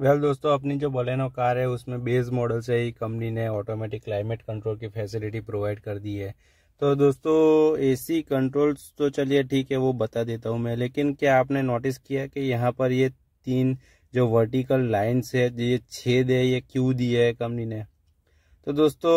Well well, दोस्तों अपनी जो बलेनो कार है उसमें बेस मॉडल से ही कंपनी ने ऑटोमेटिक क्लाइमेट कंट्रोल की फैसिलिटी प्रोवाइड कर दी है तो दोस्तों एसी कंट्रोल्स तो चलिए ठीक है वो बता देता हूँ मैं लेकिन क्या आपने नोटिस किया कि यहाँ पर ये तीन जो वर्टिकल लाइन्स है ये छेद है ये क्यों दी है कंपनी ने तो दोस्तों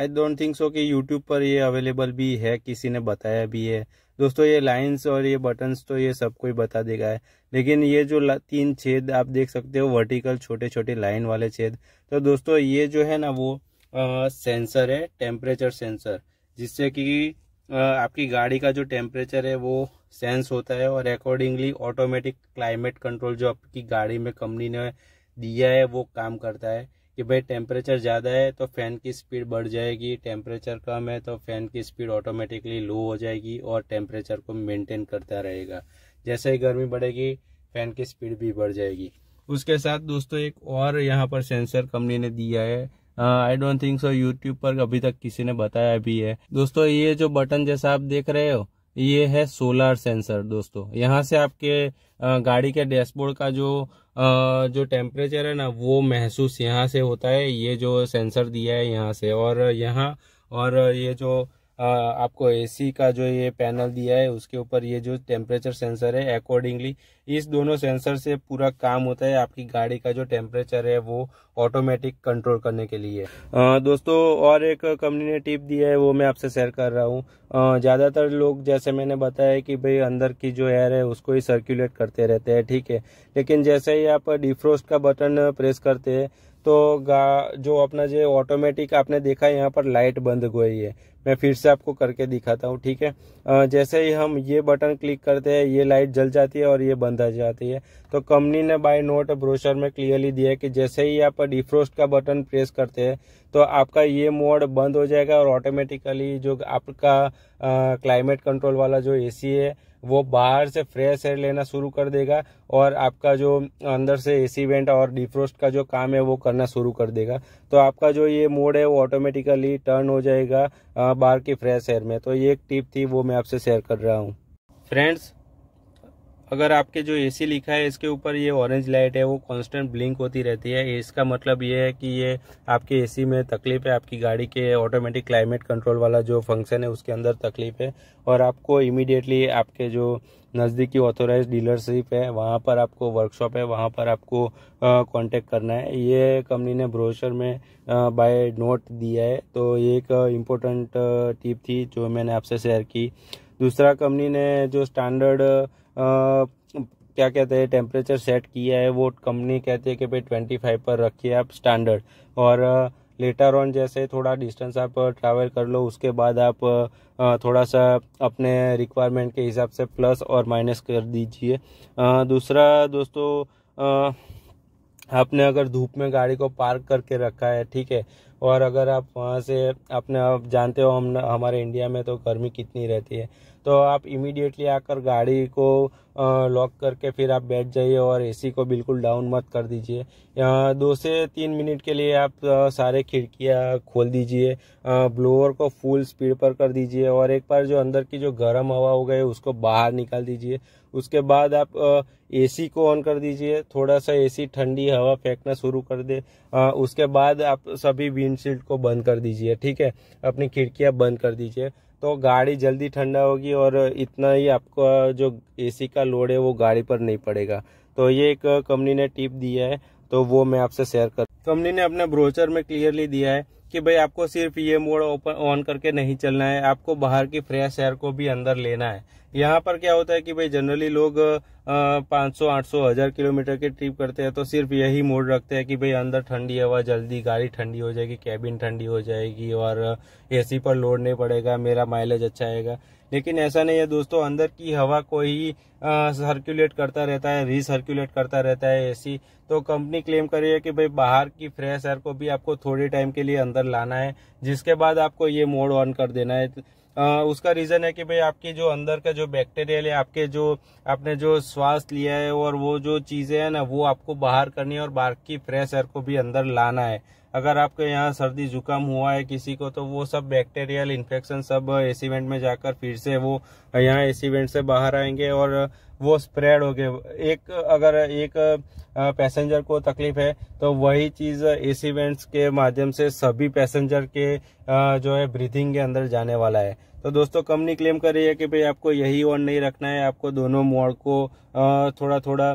आई डोंट थिंक सो कि यूट्यूब पर ये अवेलेबल भी है किसी ने बताया भी है दोस्तों ये लाइंस और ये बटन्स तो ये सब कोई बता देगा है लेकिन ये जो तीन छेद आप देख सकते हो वर्टिकल छोटे छोटे लाइन वाले छेद तो दोस्तों ये जो है ना वो आ, सेंसर है टेम्परेचर सेंसर जिससे कि आपकी गाड़ी का जो टेम्परेचर है वो सेंस होता है और अकॉर्डिंगली ऑटोमेटिक क्लाइमेट कंट्रोल जो आपकी गाड़ी में कंपनी ने दिया है वो काम करता है कि भाई टेम्परेचर ज़्यादा है तो फ़ैन की स्पीड बढ़ जाएगी टेम्परेचर कम है तो फ़ैन की स्पीड ऑटोमेटिकली लो हो जाएगी और टेम्परेचर को मेनटेन करता रहेगा जैसे ही गर्मी बढ़ेगी फ़ैन की स्पीड भी बढ़ जाएगी उसके साथ दोस्तों एक और यहाँ पर सेंसर कंपनी ने दिया है I don't think so YouTube पर अभी तक किसी ने बताया भी है दोस्तों ये जो बटन जैसा आप देख रहे हो ये है सोलर सेंसर दोस्तों यहाँ से आपके गाड़ी के डैशबोर्ड का जो जो टेम्परेचर है ना वो महसूस यहाँ से होता है ये जो सेंसर दिया है यहाँ से और यहाँ और ये जो आपको एसी का जो ये पैनल दिया है उसके ऊपर ये जो टेम्परेचर सेंसर है अकॉर्डिंगली इस दोनों सेंसर से पूरा काम होता है आपकी गाड़ी का जो टेम्परेचर है वो ऑटोमेटिक कंट्रोल करने के लिए आ, दोस्तों और एक कंपनी ने टिप दिया है वो मैं आपसे शेयर कर रहा हूँ ज़्यादातर लोग जैसे मैंने बताया कि भाई अंदर की जो एयर है उसको ही सर्कुलेट करते रहते हैं ठीक है लेकिन जैसे ही आप डिफ्रोस्ट का बटन प्रेस करते हैं तो गा जो अपना जो ऑटोमेटिक आपने देखा यहाँ पर लाइट बंद हुई है मैं फिर से आपको करके दिखाता हूँ ठीक है जैसे ही हम ये बटन क्लिक करते हैं ये लाइट जल जाती है और ये बंद आ जाती है तो कंपनी ने बाय नोट ब्रोशर में क्लियरली दिया है कि जैसे ही आप डिफ्रोस्ट का बटन प्रेस करते हैं तो आपका ये मोड बंद हो जाएगा और ऑटोमेटिकली जो आपका क्लाइमेट कंट्रोल वाला जो ए है वो बाहर से फ्रेश एयर लेना शुरू कर देगा और आपका जो अंदर से एसी वेंट और डिफ्रोस्ट का जो काम है वो करना शुरू कर देगा तो आपका जो ये मोड है वो ऑटोमेटिकली टर्न हो जाएगा बाहर की फ्रेश एयर में तो ये एक टिप थी वो मैं आपसे शेयर कर रहा हूँ फ्रेंड्स अगर आपके जो एसी लिखा है इसके ऊपर ये ऑरेंज लाइट है वो कांस्टेंट ब्लिंक होती रहती है इसका मतलब ये है कि ये आपके एसी में तकलीफ है आपकी गाड़ी के ऑटोमेटिक क्लाइमेट कंट्रोल वाला जो फंक्शन है उसके अंदर तकलीफ है और आपको इमीडिएटली आपके जो नज़दीकी ऑथोराइज डीलरशिप है वहाँ पर आपको वर्कशॉप है वहाँ पर आपको कांटेक्ट करना है ये कंपनी ने ब्रोशर में बाय नोट दिया है तो ये एक इम्पोर्टेंट टिप थी जो मैंने आपसे शेयर की दूसरा कंपनी ने जो स्टैंडर्ड क्या कहते हैं टेम्परेचर सेट किया है वो कंपनी कहती है कि भाई ट्वेंटी फाइव पर रखिए आप स्टैंडर्ड और लेटर ऑन जैसे थोड़ा डिस्टेंस आप ट्रैवल कर लो उसके बाद आप थोड़ा सा अपने रिक्वायरमेंट के हिसाब से प्लस और माइनस कर दीजिए दूसरा दोस्तों आपने अगर धूप में गाड़ी को पार्क करके रखा है ठीक है और अगर आप वहाँ से अपने आप जानते हो हम हमारे इंडिया में तो गर्मी कितनी रहती है तो आप इमीडिएटली आकर गाड़ी को लॉक करके फिर आप बैठ जाइए और एसी को बिल्कुल डाउन मत कर दीजिए दो से तीन मिनट के लिए आप सारे खिड़कियाँ खोल दीजिए ब्लोअर को फुल स्पीड पर कर दीजिए और एक बार जो अंदर की जो गर्म हवा हो गई उसको बाहर निकाल दीजिए उसके बाद आप एसी को ऑन कर दीजिए थोड़ा सा एसी ठंडी हवा फेंकना शुरू कर दे उसके बाद आप सभी विंडशील्ड को बंद कर दीजिए ठीक है अपनी खिड़कियाँ बंद कर दीजिए तो गाड़ी जल्दी ठंडा होगी और इतना ही आपका जो एसी का लोड है वो गाड़ी पर नहीं पड़ेगा तो ये एक कंपनी ने टिप दिया है तो वो मैं आपसे शेयर कर कंपनी ने अपने ब्रोचर में क्लियरली दिया है कि भाई आपको सिर्फ ये मोड ओपन ऑन करके नहीं चलना है आपको बाहर की फ्रेश एयर को भी अंदर लेना है यहाँ पर क्या होता है कि भाई जनरली लोग 500 800 आठ सौ हज़ार किलोमीटर की ट्रिप करते हैं तो सिर्फ यही मोड रखते हैं कि भाई अंदर ठंडी हवा जल्दी गाड़ी ठंडी हो जाएगी कैबिन ठंडी हो जाएगी और एसी पर लोड नहीं पड़ेगा मेरा माइलेज अच्छा आएगा लेकिन ऐसा नहीं है दोस्तों अंदर की हवा को ही सर्कुलेट करता रहता है रिसर्कुलेट करता रहता है एसी तो कंपनी क्लेम कर रही है कि भाई बाहर की फ्रेश एयर को भी आपको थोड़े टाइम के लिए अंदर लाना है जिसके बाद आपको ये मोड ऑन कर देना है आ, उसका रीज़न है कि भाई आपके जो अंदर का जो बैक्टीरियल है आपके जो आपने जो श्वास लिया है और वो जो चीज़ें हैं ना वो आपको बाहर करनी है और बाहर की फ्रेश एयर को भी अंदर लाना है अगर आपके यहाँ सर्दी जुकाम हुआ है किसी को तो वो सब बैक्टीरियल इन्फेक्शन सब वेंट में जाकर फिर से वो यहाँ वेंट से बाहर आएंगे और वो स्प्रेड हो गए एक अगर एक पैसेंजर को तकलीफ है तो वही चीज़ एसी वेंट्स के माध्यम से सभी पैसेंजर के जो है ब्रीथिंग के अंदर जाने वाला है तो दोस्तों कंपनी क्लेम कर रही है कि भाई आपको यही ऑन नहीं रखना है आपको दोनों मोड़ को थोड़ा थोड़ा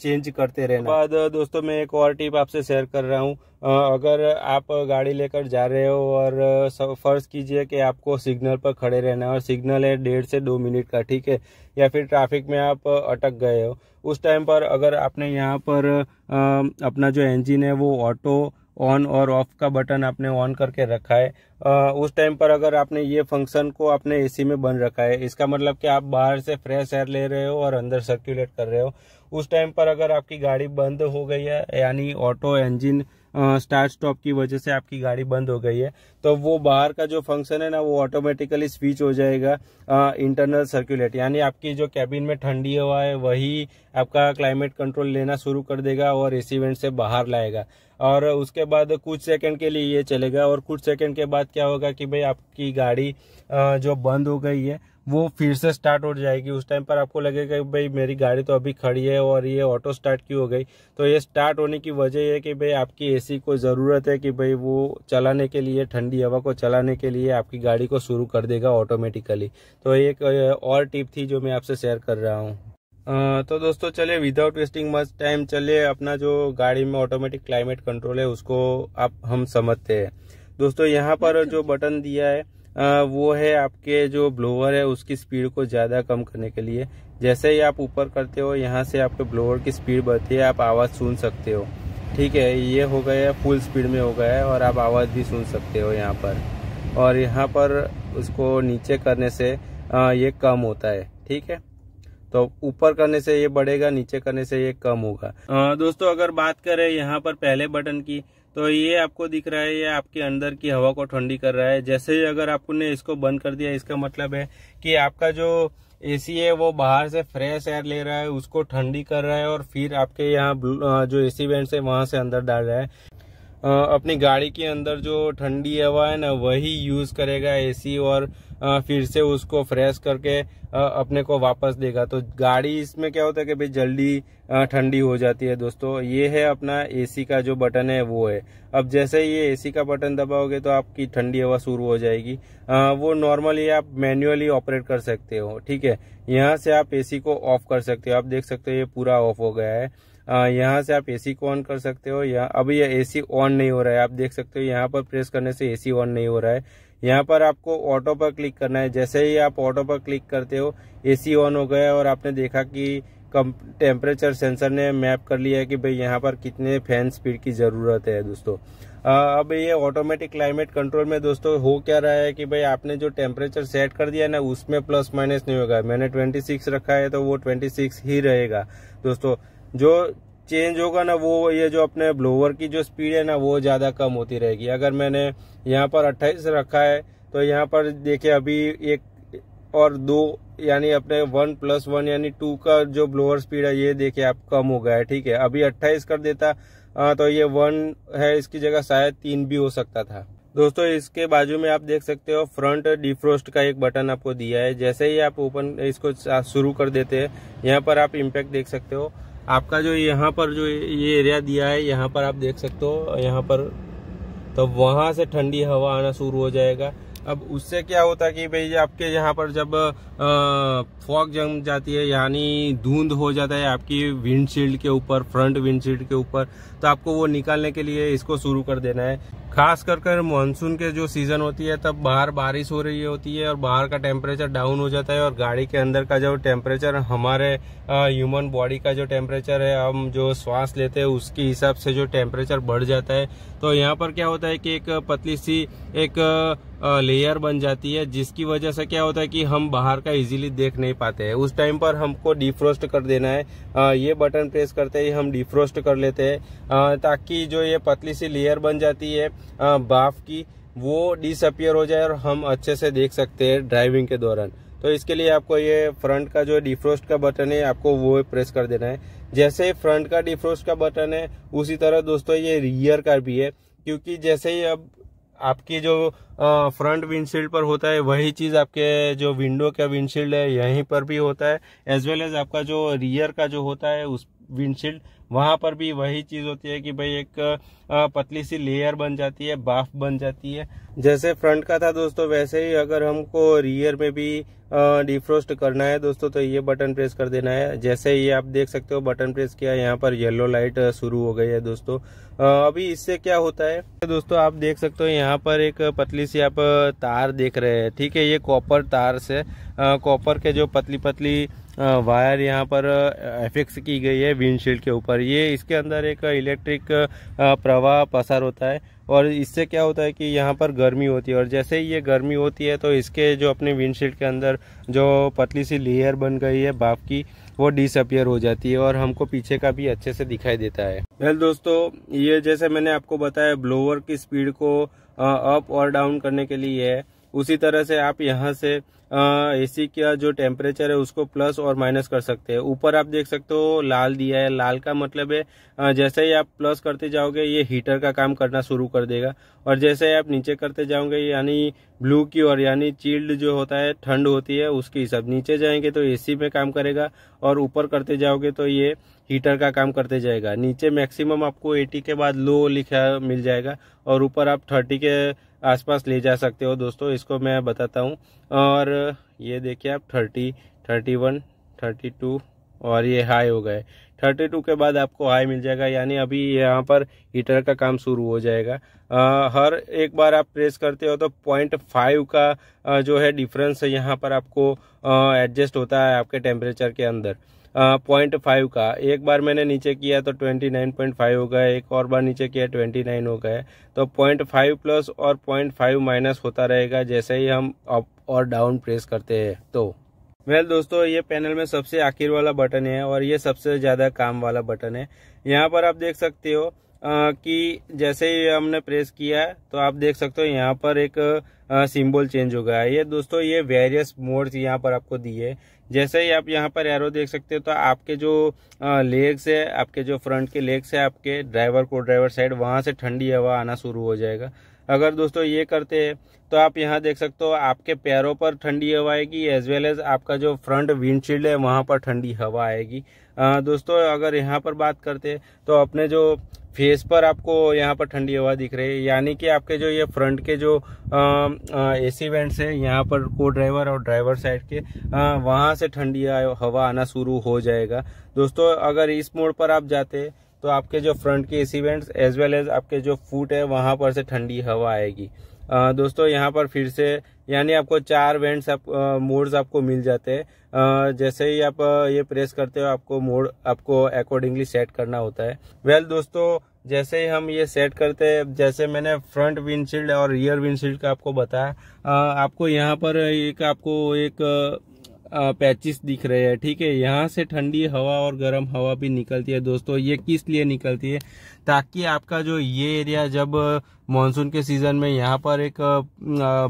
चेंज करते रहना बाद दोस्तों मैं एक और टिप आपसे शेयर कर रहा हूँ अगर आप गाड़ी लेकर जा रहे हो और फर्ज कीजिए कि आपको सिग्नल पर खड़े रहना है और सिग्नल है डेढ़ से दो मिनट का ठीक है या फिर ट्रैफिक में आप अटक गए हो उस टाइम पर अगर आपने यहाँ पर आ, अपना जो इंजन है वो ऑटो ऑन और ऑफ का बटन आपने ऑन करके रखा है आ, उस टाइम पर अगर आपने ये फंक्शन को आपने एसी में बंद रखा है इसका मतलब कि आप बाहर से फ्रेश एयर ले रहे हो और अंदर सर्कुलेट कर रहे हो उस टाइम पर अगर आपकी गाड़ी बंद हो गई है यानी ऑटो इंजन स्टार्ट स्टॉप की वजह से आपकी गाड़ी बंद हो गई है तो वो बाहर का जो फंक्शन है ना वो ऑटोमेटिकली स्विच हो जाएगा इंटरनल सर्कुलेट यानी आपकी जो कैबिन में ठंडी हवा है वही आपका क्लाइमेट कंट्रोल लेना शुरू कर देगा और ए सी से बाहर लाएगा और उसके बाद कुछ सेकंड के लिए ये चलेगा और कुछ सेकंड के बाद क्या होगा कि भाई आपकी गाड़ी जो बंद हो गई है वो फिर से स्टार्ट हो जाएगी उस टाइम पर आपको लगेगा कि भाई मेरी गाड़ी तो अभी खड़ी है और ये ऑटो स्टार्ट क्यों हो गई तो ये स्टार्ट होने की वजह यह है कि भाई आपकी एसी को ज़रूरत है कि भाई वो चलाने के लिए ठंडी हवा को चलाने के लिए आपकी गाड़ी को शुरू कर देगा ऑटोमेटिकली तो एक और टिप थी जो मैं आपसे शेयर कर रहा हूँ तो दोस्तों चलिए विदाउट वेस्टिंग मच टाइम चलिए अपना जो गाड़ी में ऑटोमेटिक क्लाइमेट कंट्रोल है उसको आप हम समझते हैं दोस्तों यहाँ पर अच्छा। जो बटन दिया है वो है आपके जो ब्लोअर है उसकी स्पीड को ज़्यादा कम करने के लिए जैसे ही आप ऊपर करते हो यहाँ से आपके ब्लोअर की स्पीड बढ़ती है आप आवाज़ सुन सकते हो ठीक है ये हो गया है फुल स्पीड में हो गया है और आप आवाज़ भी सुन सकते हो यहाँ पर और यहाँ पर उसको नीचे करने से ये कम होता है ठीक है तो ऊपर करने से ये बढ़ेगा नीचे करने से ये कम होगा दोस्तों अगर बात करें यहाँ पर पहले बटन की तो ये आपको दिख रहा है ये आपके अंदर की हवा को ठंडी कर रहा है जैसे ही अगर आपने इसको बंद कर दिया इसका मतलब है कि आपका जो एसी है वो बाहर से फ्रेश एयर ले रहा है उसको ठंडी कर रहा है और फिर आपके यहाँ जो एसी वेंट्स है वहां से अंदर डाल रहा है अपनी गाड़ी के अंदर जो ठंडी हवा है ना वही यूज़ करेगा एसी और फिर से उसको फ्रेश करके अपने को वापस देगा तो गाड़ी इसमें क्या होता है कि भाई जल्दी ठंडी हो जाती है दोस्तों ये है अपना एसी का जो बटन है वो है अब जैसे ये एसी का बटन दबाओगे तो आपकी ठंडी हवा शुरू हो जाएगी वो नॉर्मली आप मैन्युअली ऑपरेट कर सकते हो ठीक है यहाँ से आप एसी को ऑफ कर सकते हो आप देख सकते हो ये पूरा ऑफ हो गया है यहाँ से आप एसी को ऑन कर सकते हो यहाँ अभी ये एसी ऑन नहीं हो रहा है आप देख सकते हो यहाँ पर प्रेस करने से एसी ऑन नहीं हो रहा है यहाँ पर आपको ऑटो पर क्लिक करना है जैसे ही आप ऑटो पर क्लिक करते हो एसी ऑन हो गया और आपने देखा कि कम टेम्परेचर सेंसर ने मैप कर लिया है कि भाई यहाँ पर कितने फैन स्पीड की ज़रूरत है दोस्तों अब ये ऑटोमेटिक क्लाइमेट कंट्रोल में दोस्तों हो क्या रहा है कि भाई आपने जो टेम्परेचर सेट कर दिया ना उसमें प्लस माइनस नहीं होगा मैंने 26 रखा है तो वो 26 ही रहेगा दोस्तों जो चेंज होगा ना वो ये जो अपने ब्लोअर की जो स्पीड है ना वो ज़्यादा कम होती रहेगी अगर मैंने यहाँ पर अट्ठाईस रखा है तो यहाँ पर देखिए अभी एक और दो यानी अपने वन प्लस वन यानी टू का जो ब्लोअर स्पीड है ये देखिए आप कम हो गया है ठीक है अभी अट्ठाईस कर देता आ, तो ये वन है इसकी जगह शायद तीन भी हो सकता था दोस्तों इसके बाजू में आप देख सकते हो फ्रंट डिफ्रोस्ट का एक बटन आपको दिया है जैसे ही आप ओपन इसको शुरू कर देते हैं यहाँ पर आप इम्पैक्ट देख सकते हो आपका जो यहाँ पर जो ये एरिया दिया है यहाँ पर आप देख सकते हो यहाँ पर तो वहाँ से ठंडी हवा आना शुरू हो जाएगा अब उससे क्या होता है कि भाई आपके यहाँ पर जब फॉग जम जाती है यानी धुंध हो जाता है आपकी विंडशील्ड के ऊपर फ्रंट विंडशील्ड के ऊपर तो आपको वो निकालने के लिए इसको शुरू कर देना है खास कर कर मानसून के जो सीज़न होती है तब बाहर बारिश हो रही होती है और बाहर का टेम्परेचर डाउन हो जाता है और गाड़ी के अंदर का जो टेम्परेचर हमारे ह्यूमन बॉडी का जो टेम्परेचर है हम जो श्वास लेते हैं उसके हिसाब से जो टेम्परेचर बढ़ जाता है तो यहाँ पर क्या होता है कि एक पतली सी एक लेयर बन जाती है जिसकी वजह से क्या होता है कि हम बाहर का इजीली देख नहीं पाते हैं उस टाइम पर हमको डिफ्रोस्ट कर देना है ये बटन प्रेस करते ही हम डिफ्रोस्ट कर लेते हैं ताकि जो ये पतली सी लेयर बन जाती है बाफ की वो डिसअपियर हो जाए और हम अच्छे से देख सकते हैं ड्राइविंग के दौरान तो इसके लिए आपको ये फ्रंट का जो डिफ्रोस्ट का बटन है आपको वो प्रेस कर देना है जैसे फ्रंट का डिफ्रोस्ट का बटन है उसी तरह दोस्तों ये रियर का भी है क्योंकि जैसे ही अब आपकी जो फ्रंट विंडशील्ड पर होता है वही चीज़ आपके जो विंडो का विंडशील्ड है यहीं पर भी होता है एज वेल एज आपका जो रियर का जो होता है उस विंडशील्ड वहाँ पर भी वही चीज़ होती है कि भाई एक पतली सी लेयर बन जाती है बाफ बन जाती है जैसे फ्रंट का था दोस्तों वैसे ही अगर हमको रियर में भी डिफ्रोस्ट करना है दोस्तों तो ये बटन प्रेस कर देना है जैसे ये आप देख सकते हो बटन प्रेस किया यहाँ पर येलो लाइट शुरू हो गई है दोस्तों अभी इससे क्या होता है तो दोस्तों आप देख सकते हो यहाँ पर एक पतली सी आप तार देख रहे हैं ठीक है ये कॉपर तार से कॉपर के जो पतली पतली वायर यहाँ पर एफिक्स की गई है विंडशील्ड के ऊपर ये इसके अंदर एक इलेक्ट्रिक प्रवाह पसार होता है और इससे क्या होता है कि यहाँ पर गर्मी होती है और जैसे ही ये गर्मी होती है तो इसके जो अपने विंडशील्ड के अंदर जो पतली सी लेयर बन गई है बाप की वो डिसअपियर हो जाती है और हमको पीछे का भी अच्छे से दिखाई देता है वेल दोस्तों ये जैसे मैंने आपको बताया ब्लोअर की स्पीड को अप और डाउन करने के लिए है उसी तरह से आप यहाँ से एसी का जो टेम्परेचर है उसको प्लस और माइनस कर सकते हैं ऊपर आप देख सकते हो लाल दिया है लाल का मतलब है जैसे ही आप प्लस करते जाओगे ये हीटर का काम करना शुरू कर देगा और जैसे ही आप नीचे करते जाओगे यानी ब्लू की ओर यानी चील्ड जो होता है ठंड होती है उसके हिसाब नीचे जाएंगे तो एसी में काम करेगा और ऊपर करते जाओगे तो ये हीटर का काम करते जाएगा नीचे मैक्सिमम आपको 80 के बाद लो लिखा मिल जाएगा और ऊपर आप 30 के आसपास ले जा सकते हो दोस्तों इसको मैं बताता हूँ और ये देखिए आप thirty thirty one thirty two और ये हाई हो गए थर्टी टू के बाद आपको हाई मिल जाएगा यानी अभी यहाँ पर हीटर का काम शुरू हो जाएगा आ, हर एक बार आप प्रेस करते हो तो पॉइंट फाइव का जो है डिफरेंस यहाँ पर आपको एडजस्ट होता है आपके टेम्परेचर के अंदर पॉइंट फाइव का एक बार मैंने नीचे किया तो ट्वेंटी नाइन पॉइंट फाइव हो गया एक और बार नीचे किया ट्वेंटी नाइन हो गया तो पॉइंट फाइव प्लस और पॉइंट फाइव माइनस होता रहेगा जैसे ही हम अप और डाउन प्रेस करते हैं तो वेल दोस्तों ये पैनल में सबसे आखिर वाला बटन है और ये सबसे ज़्यादा काम वाला बटन है यहाँ पर आप देख सकते हो कि जैसे ही हमने प्रेस किया तो आप देख सकते हो यहाँ पर एक सिंबल चेंज हो गया है ये दोस्तों ये वेरियस मोड्स यहाँ पर आपको दिए जैसे ही आप यहाँ पर एरो देख सकते हो तो आपके जो लेग्स है आपके जो फ्रंट के लेग्स है आपके ड्राइवर को ड्राइवर साइड वहाँ से ठंडी हवा आना शुरू हो जाएगा अगर दोस्तों ये करते हैं तो आप यहाँ देख सकते हो आपके पैरों पर ठंडी हवा आएगी एज वेल एज आपका जो फ्रंट विंडशील्ड है वहाँ पर ठंडी हवा आएगी दोस्तों अगर यहाँ पर बात करते तो अपने जो फेस पर आपको यहाँ पर ठंडी हवा दिख रही है यानी कि आपके जो ये फ्रंट के जो ए सी वेंट्स है यहाँ पर को ड्राइवर और ड्राइवर साइड के आ, वहाँ से ठंडी हवा आना शुरू हो जाएगा दोस्तों अगर इस मोड पर आप जाते तो आपके जो फ्रंट के A C vents as well as आपके जो फूट है वहाँ पर से ठंडी हवा आएगी आ, दोस्तों यहाँ पर फिर से यानी आपको चार वेंट्स आप मोड्स आपको मिल जाते हैं जैसे ही आप ये प्रेस करते हो आपको मोड आपको अकॉर्डिंगली सेट करना होता है वेल well, दोस्तों जैसे ही हम ये सेट करते हैं जैसे मैंने फ्रंट विंडशील्ड और रियर विंडशील्ड का आपको बताया आपको यहाँ पर एक आपको एक पैचिस दिख रहे हैं ठीक है यहाँ से ठंडी हवा और गर्म हवा भी निकलती है दोस्तों ये किस लिए निकलती है ताकि आपका जो ये एरिया जब मानसून के सीज़न में यहाँ पर एक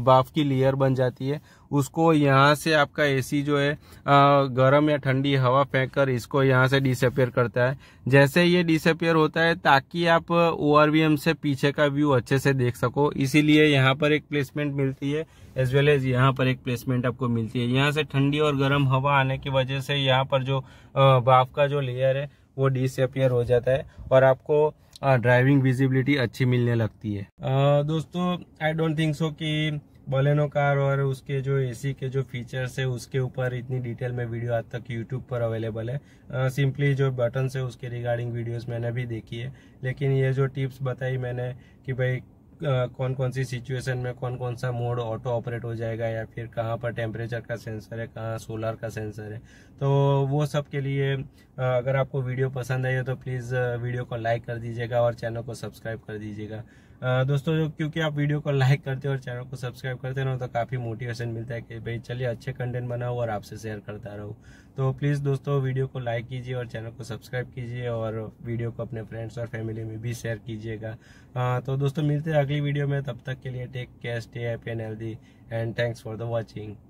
बाफ की लेयर बन जाती है उसको यहाँ से आपका एसी जो है गर्म या ठंडी हवा फेंक कर इसको यहाँ से डिसअपेयर करता है जैसे ये डिसअपेयर होता है ताकि आप ओ से पीछे का व्यू अच्छे से देख सको इसीलिए यहाँ पर एक प्लेसमेंट मिलती है एज वेल एज यहाँ पर एक प्लेसमेंट आपको मिलती है यहाँ से ठंडी और गर्म हवा आने की वजह से यहाँ पर जो बाफ का जो लेयर है वो डिसअपियर हो जाता है और आपको ड्राइविंग विजिबिलिटी अच्छी मिलने लगती है आ, दोस्तों आई डोंट थिंक सो कि बलेनो कार और उसके जो एसी के जो फीचर्स है उसके ऊपर इतनी डिटेल में वीडियो आज तक यूट्यूब पर अवेलेबल है सिंपली जो बटन्स है उसके रिगार्डिंग वीडियोस मैंने भी देखी है लेकिन ये जो टिप्स बताई मैंने कि भाई कौन कौन सी सिचुएशन में कौन कौन सा मोड ऑटो ऑपरेट हो जाएगा या फिर कहाँ पर टेम्परेचर का सेंसर है कहाँ सोलर का सेंसर है तो वो सब के लिए अगर आपको वीडियो पसंद आई है तो प्लीज़ वीडियो को लाइक कर दीजिएगा और चैनल को सब्सक्राइब कर दीजिएगा दोस्तों जो क्योंकि आप वीडियो को लाइक करते हो और चैनल को सब्सक्राइब करते रहो तो काफ़ी मोटिवेशन मिलता है कि भाई चलिए अच्छे कंटेंट बनाओ और आपसे शेयर करता रहो तो प्लीज़ दोस्तों वीडियो को लाइक कीजिए और चैनल को सब्सक्राइब कीजिए और वीडियो को अपने फ्रेंड्स और फैमिली में भी शेयर कीजिएगा तो दोस्तों मिलते हैं अगली वीडियो में तब तक के लिए take care stay happy and healthy and thanks for the watching